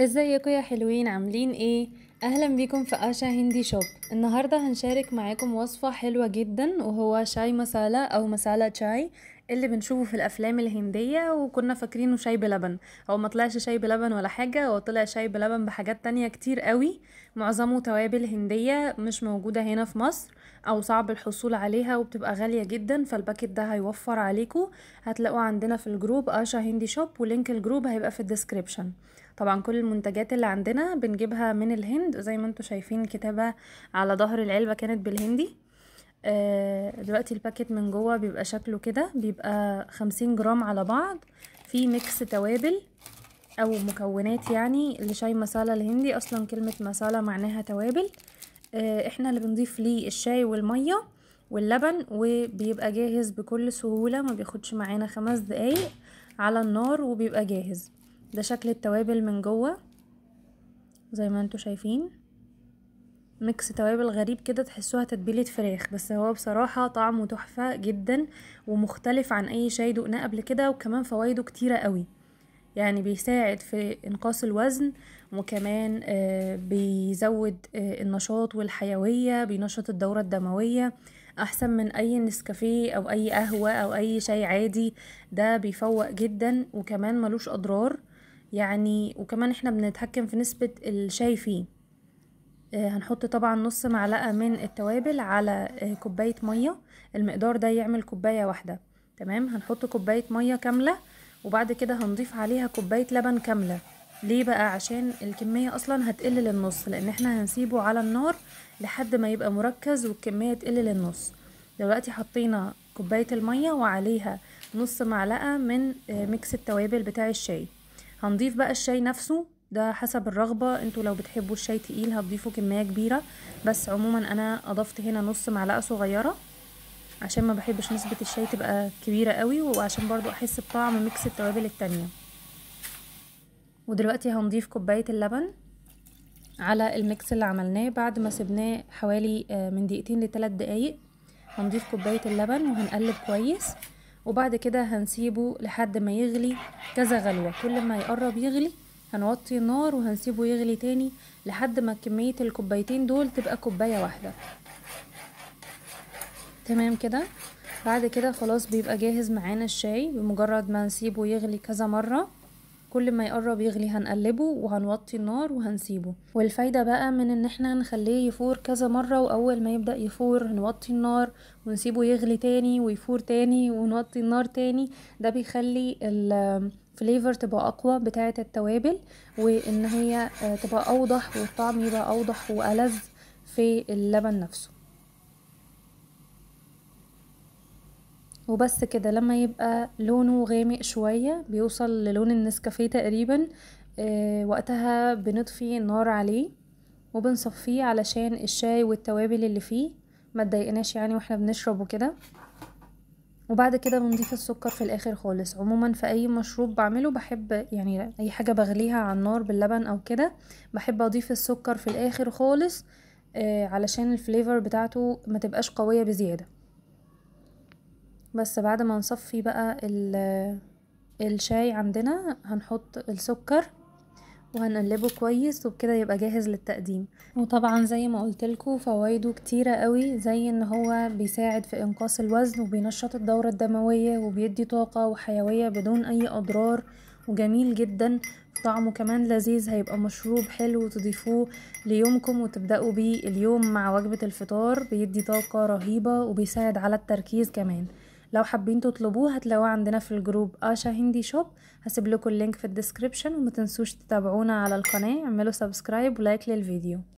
ازيكم يا حلوين عاملين ايه اهلا بيكم في اشا هندي شوب النهارده هنشارك معاكم وصفه حلوه جدا وهو شاي مسالا او مسالا شاي اللي بنشوفه في الافلام الهنديه وكنا فاكرينه شاي بلبن هو ما طلعش شاي بلبن ولا حاجه هو طلع شاي بلبن بحاجات تانية كتير قوي معظمه توابل هنديه مش موجوده هنا في مصر او صعب الحصول عليها وبتبقى غاليه جدا فالباكت ده هيوفر عليكم هتلاقوه عندنا في الجروب اشا هندي شوب ولينك الجروب هيبقى في الديسكريبشن طبعا كل المنتجات اللي عندنا بنجيبها من الهند زي ما انتم شايفين كتابة على ظهر العلبة كانت بالهندي آه، دلوقتي الباكت من جوه بيبقى شكله كده بيبقى خمسين جرام على بعض في ميكس توابل او مكونات يعني لشاي مسالة الهندي اصلا كلمة مسالة معناها توابل آه، احنا اللي بنضيف ليه الشاي والمية واللبن وبيبقى جاهز بكل سهولة ما بياخدش معانا خمس دقايق على النار وبيبقى جاهز ده شكل التوابل من جوه زي ما انتوا شايفين ميكس توابل غريب كده تحسوها تتبيلة فراخ بس هو بصراحة طعمه تحفة جدا ومختلف عن اي شاي دقناه قبل كده وكمان فوائده كتيرة قوي يعني بيساعد في انقاص الوزن وكمان آه، بيزود آه، النشاط والحيوية بينشط الدورة الدموية احسن من اي نسكافيه او اي قهوة او اي شاي عادي ده بيفوق جدا وكمان ملوش اضرار يعني وكمان احنا بنتحكم في نسبة الشاي فيه آه، هنحط طبعا نص معلقة من التوابل على آه، كوباية مية المقدار ده يعمل كوباية واحدة تمام هنحط كوباية مية كاملة وبعد كده هنضيف عليها كوباية لبن كاملة ليه بقى عشان الكمية اصلا هتقل للنص لان احنا هنسيبه على النار لحد ما يبقى مركز والكمية تقل للنص دلوقتي حطينا كوباية المية وعليها نص معلقة من آه، ميكس التوابل بتاع الشاي هنضيف بقى الشاي نفسه ده حسب الرغبة انتوا لو بتحبوا الشاي تقيل هتضيفوا كمية كبيرة بس عموما انا اضفت هنا نص معلقة صغيرة عشان ما بحبش نسبة الشاي تبقى كبيرة قوي وعشان برضو احس بطعم ميكس التوابل التانية ودلوقتي هنضيف كوباية اللبن على الميكس اللي عملناه بعد ما سيبناه حوالي آه، من دقيقتين لثلاث دقايق هنضيف كوباية اللبن وهنقلب كويس وبعد كده هنسيبه لحد ما يغلي كذا غلوة كل ما يقرب يغلي هنوطي النار وهنسيبه يغلي تاني لحد ما كمية الكوبايتين دول تبقى كوباية واحدة تمام كده بعد كده خلاص بيبقى جاهز معانا الشاي بمجرد ما نسيبه يغلي كذا مرة كل ما يقرب يغلي هنقلبه وهنوطي النار وهنسيبه والفايدة بقى من ان احنا نخليه يفور كذا مرة واول ما يبدأ يفور نوطي النار ونسيبه يغلي تاني ويفور تاني ونوطي النار تاني ده بيخلي الفليفر تبقى اقوى بتاعة التوابل وان هي تبقى اوضح والطعم يبقى اوضح والذ في اللبن نفسه وبس كده لما يبقى لونه غامق شوية بيوصل للون النسكافيه تقريبا آه، وقتها بنطفي النار عليه وبنصفيه علشان الشاي والتوابل اللي فيه ما تضايقناش يعني واحنا بنشرب وكده وبعد كده بنضيف السكر في الاخر خالص عموما في اي مشروب بعمله بحب يعني اي حاجه بغليها على النار باللبن او كده بحب اضيف السكر في الاخر خالص آه علشان الفليفر بتاعته ما تبقاش قويه بزياده بس بعد ما نصفي بقى الشاي عندنا هنحط السكر وهنقلبه كويس وبكده يبقى جاهز للتقديم وطبعا زي ما قلت لكم فوائده كتيره قوي زي ان هو بيساعد في انقاص الوزن وبينشط الدوره الدمويه وبيدي طاقه وحيويه بدون اي اضرار وجميل جدا طعمه كمان لذيذ هيبقى مشروب حلو تضيفوه ليومكم وتبدأوا بيه اليوم مع وجبة الفطار بيدي طاقة رهيبة وبيساعد على التركيز كمان لو حابين تطلبوه هتلاقوه عندنا في الجروب آشا هندي شوب هسيب لكم اللينك في الديسكريبشن وما تنسوش تتابعونا على القناة اعملوا سبسكرايب ولايك للفيديو